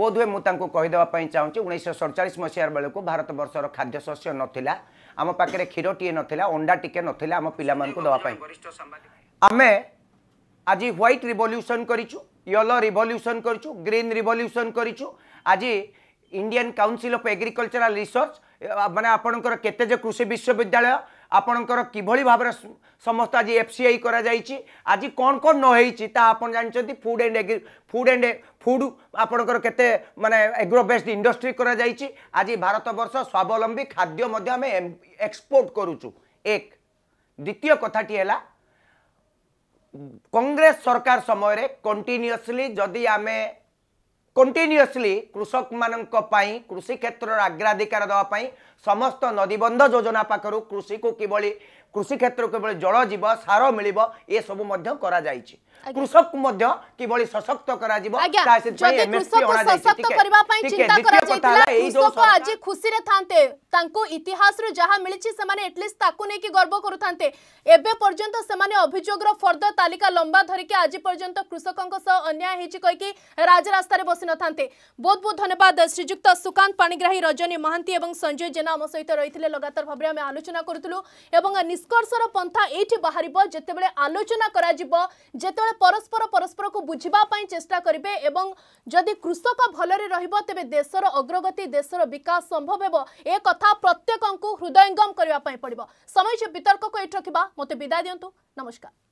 ବୋଧହୁଏ ମୁଁ ତାଙ୍କୁ କହିଦେବା ପାଇଁ ଚାହୁଁଛି ଉଣେଇଶହ ସଡ଼ଚାଳିଶ ମସିହା ବେଳକୁ ଭାରତବର୍ଷର ଖାଦ୍ୟଶସ୍ୟ ନଥିଲା ଆମ ପାଖରେ କ୍ଷୀରଟିଏ ନଥିଲା ଅଣ୍ଡା ଟିକେ ନଥିଲା ଆମ ପିଲାମାନଙ୍କୁ ଦେବା ପାଇଁ ଆମେ ଆଜି ହ୍ୱାଇଟ୍ ରିଭଲ୍ୟୁସନ୍ କରିଛୁ ୟଲୋ ରିଭଲ୍ୟୁସନ୍ କରିଛୁ ଗ୍ରୀନ୍ ରିଭଲ୍ୟୁସନ୍ କରିଛୁ ଆଜି Indian council of agricultural research ମାନେ ଆପଣଙ୍କର କେତେ ଯେ କୃଷି ବିଶ୍ୱବିଦ୍ୟାଳୟ ଆପଣଙ୍କର କିଭଳି ଭାବରେ ସମସ୍ତ ଆଜି ଏଫ୍ ସି ଆଇ କରାଯାଇଛି ଆଜି କ'ଣ କ'ଣ ନହେଇଛି ତାହା ଆପଣ ଜାଣିଛନ୍ତି food and agri food and food ଆପଣଙ୍କର କେତେ ମାନେ ଏଗ୍ରୋ ବେସ୍ଡ ଇଣ୍ଡଷ୍ଟ୍ରି କରାଯାଇଛି ଆଜି ଭାରତବର୍ଷ ସ୍ୱାବଲମ୍ବୀ ଖାଦ୍ୟ ମଧ୍ୟ ଆମେ ଏକ୍ସପୋର୍ଟ କରୁଛୁ ଏକ ଦ୍ୱିତୀୟ କଥାଟି ହେଲା କଂଗ୍ରେସ ସରକାର ସମୟରେ କଣ୍ଟିନ୍ୟୁଅସ୍ଲି ଯଦି ଆମେ কন্টিনিউসলি কৃষক মানক কৃষি ক্ষেত্রর আগ্রাধিকার দেওয়া সমস্ত নদীবন্ধ যোজনা পাখু কৃষি কু কিভাবে কৃষি ক্ষেত্র কিভাবে জল যাব সার মিলব এসবু করা যাইছে কৃষক মধ্য কি বলি সশক্ত করা দিব তাই সেই এই কৃষক সশক্ত করিবা পই চিন্তা করা যাইতলা কৃষক আজি খুশি রে থানতে তাঁকু ইতিহাসৰ জহা مليছি সেমানে এটলিষ্ট তাকু নেকি গৰ্ব কৰু থানতে এবে পৰ্যন্ত সেমানে অভিযোগৰ फर्দা তালিকা লম্বা ধৰিকে আজি পৰ্যন্ত কৃষককক সহ অন্যায় হেচি কইকে ৰাজৰাস্তাৰ বসি ন থানতে বহুত বহুত ধন্যবাদ শ্রীযুক্ত সুকান্ত পানিগ্ৰাহী ৰজনী মহান্তি এবং সঞ্জয় জনা amost সৈতে ৰইtile লাগাতার ভৱ্ৰি আমি আলোচনা কৰতুলু এবং নিসकर्षৰ পন্থা এইটি বাহিৰিব যেতেবেলে আলোচনা কৰা দিব যে ଯେତେବେଳେ ପରସ୍ପର ପରସ୍ପରକୁ ବୁଝିବା ପାଇଁ ଚେଷ୍ଟା କରିବେ ଏବଂ ଯଦି କୃଷକ ଭଲରେ ରହିବ ତେବେ ଦେଶର ଅଗ୍ରଗତି ଦେଶର ବିକାଶ ସମ୍ଭବ ହେବ ଏ କଥା ପ୍ରତ୍ୟେକଙ୍କୁ ହୃଦୟଙ୍ଗମ କରିବା ପାଇଁ ପଡ଼ିବ ସମୟ ବିତର୍କକୁ ଏଠି ରଖିବା ମୋତେ ବିଦାୟ ଦିଅନ୍ତୁ ନମସ୍କାର